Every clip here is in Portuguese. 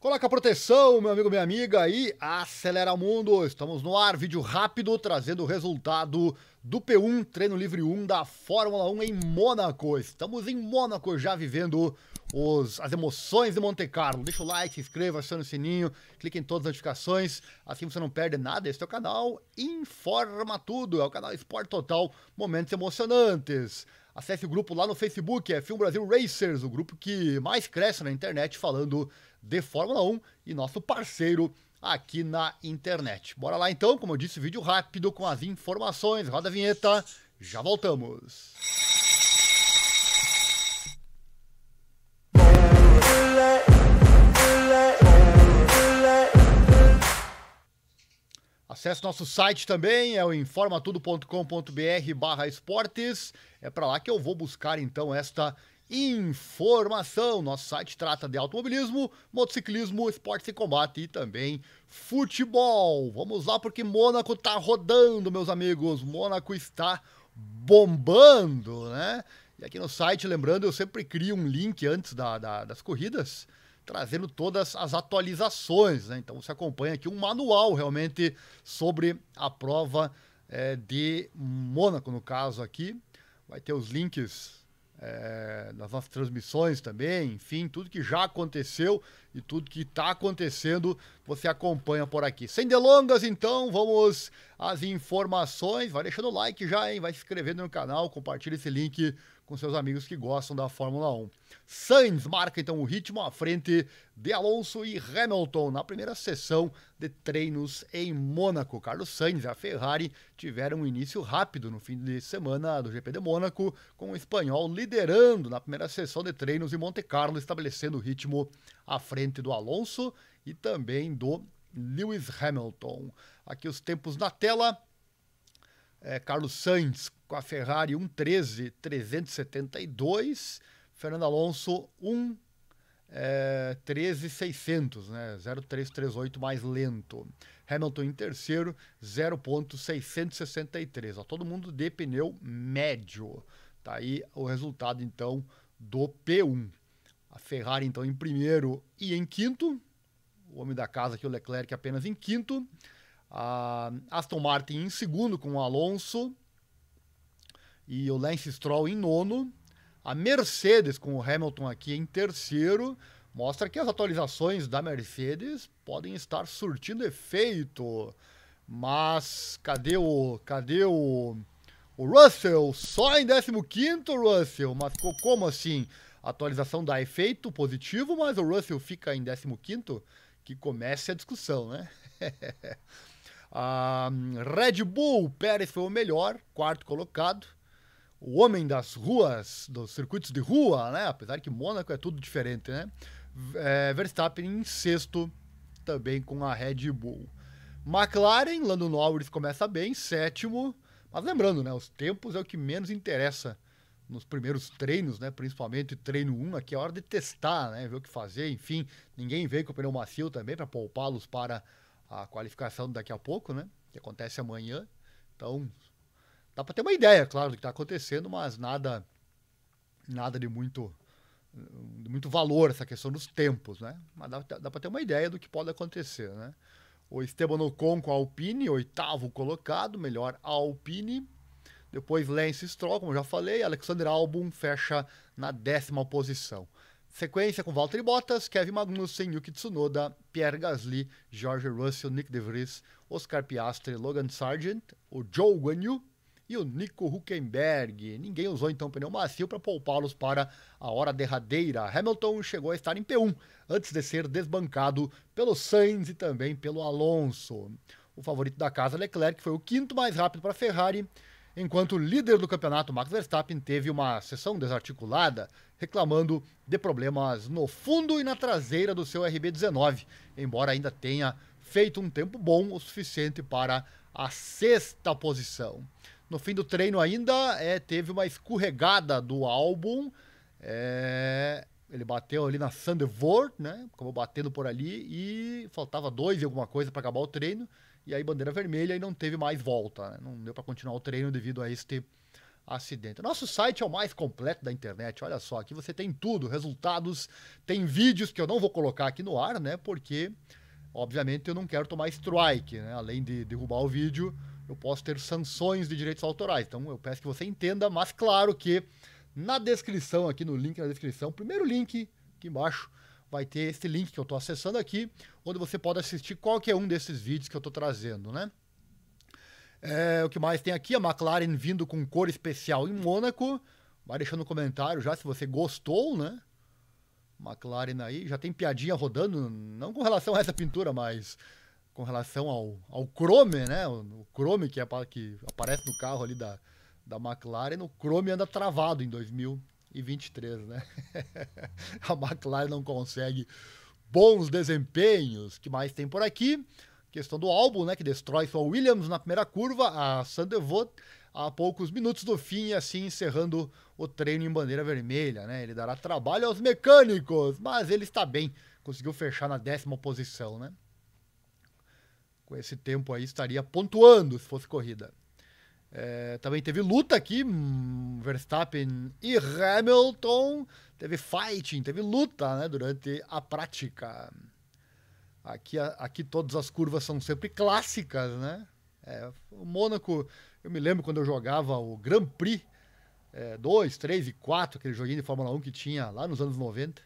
Coloca a proteção, meu amigo, minha amiga, e acelera o mundo. Estamos no ar, vídeo rápido, trazendo o resultado do P1, treino livre 1 da Fórmula 1 em Mônaco. Estamos em Mônaco já vivendo os, as emoções de Monte Carlo. Deixa o like, se inscreva, aciona o sininho, clique em todas as notificações, assim você não perde nada. Este é o canal Informa Tudo, é o canal Esporte Total, momentos emocionantes. Acesse o grupo lá no Facebook, é Film Brasil Racers, o grupo que mais cresce na internet falando de Fórmula 1 e nosso parceiro aqui na internet. Bora lá então, como eu disse, vídeo rápido com as informações. Roda a vinheta, já voltamos. Acesse nosso site também, é o informatudo.com.br barra esportes. É para lá que eu vou buscar então esta informação. Nosso site trata de automobilismo, motociclismo, esportes e combate e também futebol. Vamos lá porque Mônaco está rodando, meus amigos. Mônaco está bombando, né? E aqui no site, lembrando, eu sempre crio um link antes da, da, das corridas, trazendo todas as atualizações. Né? Então você acompanha aqui um manual realmente sobre a prova é, de Mônaco, no caso aqui. Vai ter os links é, nas nossas transmissões também, enfim, tudo que já aconteceu e tudo que está acontecendo, você acompanha por aqui. Sem delongas, então, vamos às informações. Vai deixando o like já, hein? Vai se inscrevendo no canal, compartilha esse link com seus amigos que gostam da Fórmula 1. Sainz marca então o ritmo à frente de Alonso e Hamilton na primeira sessão de treinos em Mônaco. Carlos Sainz e a Ferrari tiveram um início rápido no fim de semana do GP de Mônaco, com o espanhol liderando na primeira sessão de treinos em Monte Carlo, estabelecendo o ritmo à frente do Alonso e também do Lewis Hamilton. Aqui os tempos na tela. É, Carlos Sainz com a Ferrari 1.13, 372. Fernando Alonso 1, é, 13.600, né? 0.338 mais lento. Hamilton em terceiro, 0.663. Ó, todo mundo de pneu médio. Tá aí o resultado então do P1. A Ferrari, então, em primeiro e em quinto. O homem da casa aqui, o Leclerc, apenas em quinto. A Aston Martin em segundo, com o Alonso. E o Lance Stroll em nono. A Mercedes, com o Hamilton aqui em terceiro. Mostra que as atualizações da Mercedes podem estar surtindo efeito. Mas cadê o. Cadê o. O Russell? Só em 15, Russell. Mas como assim? atualização dá efeito positivo, mas o Russell fica em 15º, que comece a discussão, né? a ah, Red Bull, Pérez foi o melhor, quarto colocado. O homem das ruas, dos circuitos de rua, né? Apesar que Mônaco é tudo diferente, né? É, Verstappen em sexto, também com a Red Bull. McLaren, Lando Norris começa bem, sétimo. Mas lembrando, né? Os tempos é o que menos interessa nos primeiros treinos, né? Principalmente treino 1, aqui é hora de testar, né? Ver o que fazer, enfim. Ninguém veio com o pneu macio também para poupá-los para a qualificação daqui a pouco, né? Que acontece amanhã. Então, dá para ter uma ideia, claro, do que está acontecendo, mas nada nada de muito de muito valor essa questão dos tempos, né? Mas dá, dá para ter uma ideia do que pode acontecer, né? O Esteban Ocon com a Alpine, oitavo colocado, melhor a Alpine. Depois Lance Stroll, como já falei, Alexander Albon fecha na décima posição. Sequência com Valtteri Bottas, Kevin Magnussen, Yuki Tsunoda, Pierre Gasly, George Russell, Nick DeVries, Oscar Piastri, Logan Sargent, o Joe Guan Yu e o Nico Huckenberg. Ninguém usou então pneu macio para poupá-los para a hora derradeira. Hamilton chegou a estar em P1 antes de ser desbancado pelo Sainz e também pelo Alonso. O favorito da casa, Leclerc, foi o quinto mais rápido para a Ferrari enquanto o líder do campeonato, Max Verstappen, teve uma sessão desarticulada reclamando de problemas no fundo e na traseira do seu RB19, embora ainda tenha feito um tempo bom o suficiente para a sexta posição. No fim do treino ainda, é, teve uma escorregada do álbum. É, ele bateu ali na Sandevort, né? Acabou batendo por ali e faltava dois e alguma coisa para acabar o treino e aí bandeira vermelha e não teve mais volta. Né? Não deu para continuar o treino devido a este acidente. Nosso site é o mais completo da internet, olha só, aqui você tem tudo, resultados, tem vídeos que eu não vou colocar aqui no ar, né? Porque, obviamente, eu não quero tomar strike, né? Além de derrubar o vídeo, eu posso ter sanções de direitos autorais. Então eu peço que você entenda, mas claro que na descrição, aqui no link na descrição, primeiro link aqui embaixo, vai ter esse link que eu estou acessando aqui, onde você pode assistir qualquer um desses vídeos que eu estou trazendo, né? É, o que mais tem aqui? A McLaren vindo com cor especial em Mônaco. Vai deixando um comentário já se você gostou, né? McLaren aí, já tem piadinha rodando, não com relação a essa pintura, mas com relação ao, ao Chrome, né? O, Chrome que, é, que aparece no carro ali da, da McLaren, o Chrome anda travado em 2000, e 23, né? a McLaren não consegue bons desempenhos. que mais tem por aqui? Questão do álbum, né? Que destrói sua Williams na primeira curva, a Sandevot, a poucos minutos do fim, assim encerrando o treino em bandeira vermelha, né? Ele dará trabalho aos mecânicos, mas ele está bem, conseguiu fechar na décima posição, né? Com esse tempo aí estaria pontuando se fosse corrida. É, também teve luta aqui, hum, Verstappen e Hamilton. Teve fighting, teve luta né, durante a prática. Aqui, aqui todas as curvas são sempre clássicas, né? É, o Mônaco, eu me lembro quando eu jogava o Grand Prix 2, é, 3 e 4, aquele joguinho de Fórmula 1 que tinha lá nos anos 90.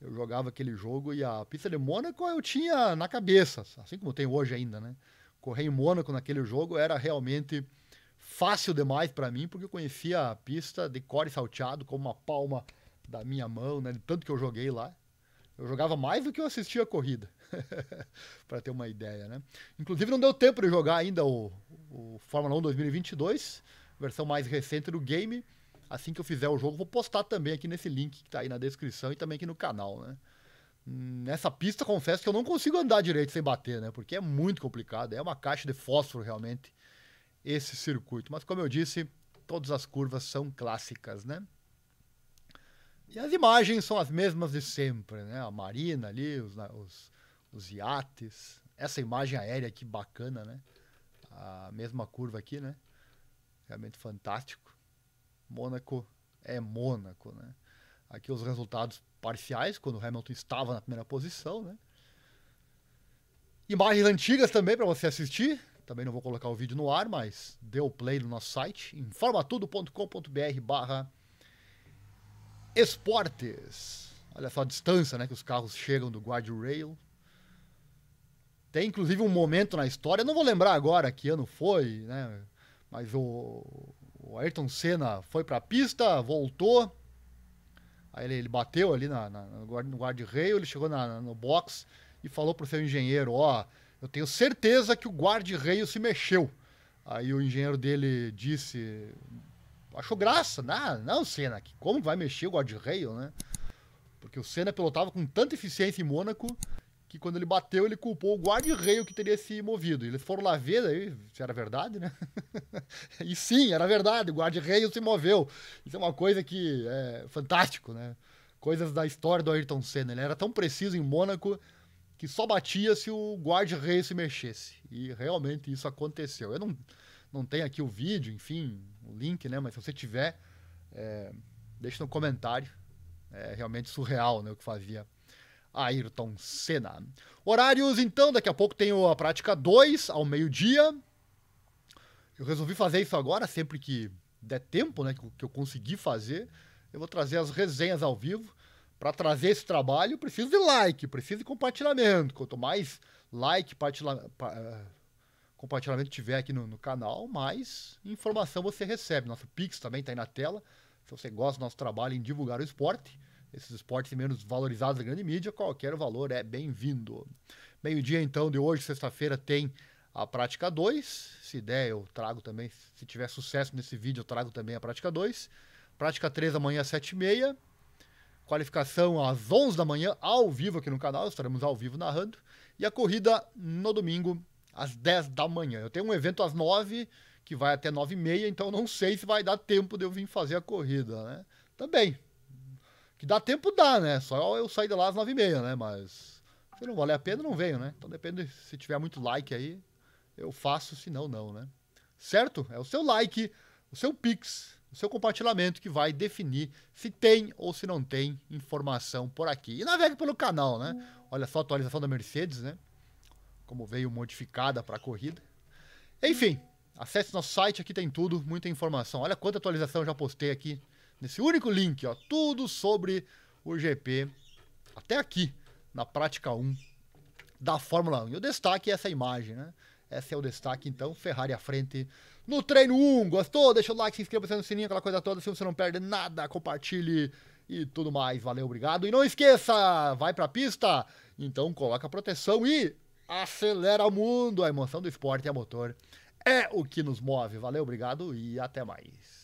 Eu jogava aquele jogo e a pista de Mônaco eu tinha na cabeça, assim como tem hoje ainda, né? Correr em Mônaco naquele jogo era realmente fácil demais para mim, porque eu conhecia a pista de core salteado com uma palma da minha mão, né? De tanto que eu joguei lá. Eu jogava mais do que eu assistia a corrida, para ter uma ideia, né? Inclusive não deu tempo de jogar ainda o, o Fórmula 1 2022, versão mais recente do game. Assim que eu fizer o jogo, vou postar também aqui nesse link que tá aí na descrição e também aqui no canal, né? Nessa pista, confesso que eu não consigo andar direito sem bater, né? Porque é muito complicado, é uma caixa de fósforo realmente esse circuito. Mas como eu disse, todas as curvas são clássicas, né? E as imagens são as mesmas de sempre, né? A marina ali, os, os, os iates, essa imagem aérea aqui bacana, né? A mesma curva aqui, né? Realmente fantástico. Mônaco é Mônaco, né? Aqui os resultados parciais, quando o Hamilton estava na primeira posição, né? Imagens antigas também para você assistir, também não vou colocar o vídeo no ar, mas deu o play no nosso site, informatudo.com.br barra esportes. Olha só a distância né, que os carros chegam do guardrail. Tem inclusive um momento na história, não vou lembrar agora que ano foi, né? Mas o, o Ayrton Senna foi para a pista, voltou. Aí ele, ele bateu ali na, na, no guardrail, ele chegou na, no box e falou para o seu engenheiro, ó... Oh, eu tenho certeza que o guarda-reio se mexeu. Aí o engenheiro dele disse. Achou graça, não, não, Senna, como vai mexer o guarda-reio, né? Porque o Senna pilotava com tanta eficiência em Mônaco que quando ele bateu, ele culpou o guarda-reio que teria se movido. Eles foram lá ver daí, se era verdade, né? e sim, era verdade, o guarda-reio se moveu. Isso é uma coisa que é fantástico, né? Coisas da história do Ayrton Senna. Ele era tão preciso em Mônaco que só batia se o guarda-rei se mexesse. E realmente isso aconteceu. Eu não, não tenho aqui o vídeo, enfim, o link, né? Mas se você tiver, é, deixe no comentário. É realmente surreal né, o que fazia Ayrton Senna. Horários, então, daqui a pouco tenho a prática 2 ao meio-dia. Eu resolvi fazer isso agora, sempre que der tempo, né, que eu conseguir fazer. Eu vou trazer as resenhas ao vivo para trazer esse trabalho, preciso de like, preciso de compartilhamento. Quanto mais like, partilha, pa, eh, compartilhamento tiver aqui no, no, canal, mais informação você recebe. Nosso Pix também está aí na tela. Se você gosta do nosso trabalho em divulgar o esporte, esses esportes menos valorizados da grande mídia, qualquer valor é bem-vindo. Meio-dia, então, de hoje, sexta-feira, tem a prática 2. Se der, eu trago também. Se tiver sucesso nesse vídeo, eu trago também a prática 2. Prática 3 amanhã às 7h30. Qualificação às 11 da manhã, ao vivo aqui no canal, estaremos ao vivo narrando. E a corrida no domingo, às 10 da manhã. Eu tenho um evento às 9, que vai até 9 e meia, então não sei se vai dar tempo de eu vir fazer a corrida, né? Também. Que dá tempo, dá, né? Só eu sair de lá às 9 e meia, né? Mas se não valer a pena, não venho, né? Então depende, se tiver muito like aí, eu faço, se não, não, né? Certo? É o seu like, o seu pix, no seu compartilhamento que vai definir se tem ou se não tem informação por aqui. E navegue pelo canal, né? Olha só a atualização da Mercedes, né? Como veio modificada para a corrida. Enfim, acesse nosso site, aqui tem tudo, muita informação. Olha quanta atualização eu já postei aqui nesse único link, ó, tudo sobre o GP até aqui na prática 1 da Fórmula 1. E o destaque é essa imagem, né? Esse é o destaque, então. Ferrari à frente no treino 1. Gostou? Deixa o like, se inscreva no sininho, aquela coisa toda. Se você não perde nada, compartilhe e tudo mais. Valeu, obrigado. E não esqueça, vai pra pista. Então coloca proteção e acelera o mundo. A emoção do esporte é motor é o que nos move. Valeu, obrigado e até mais.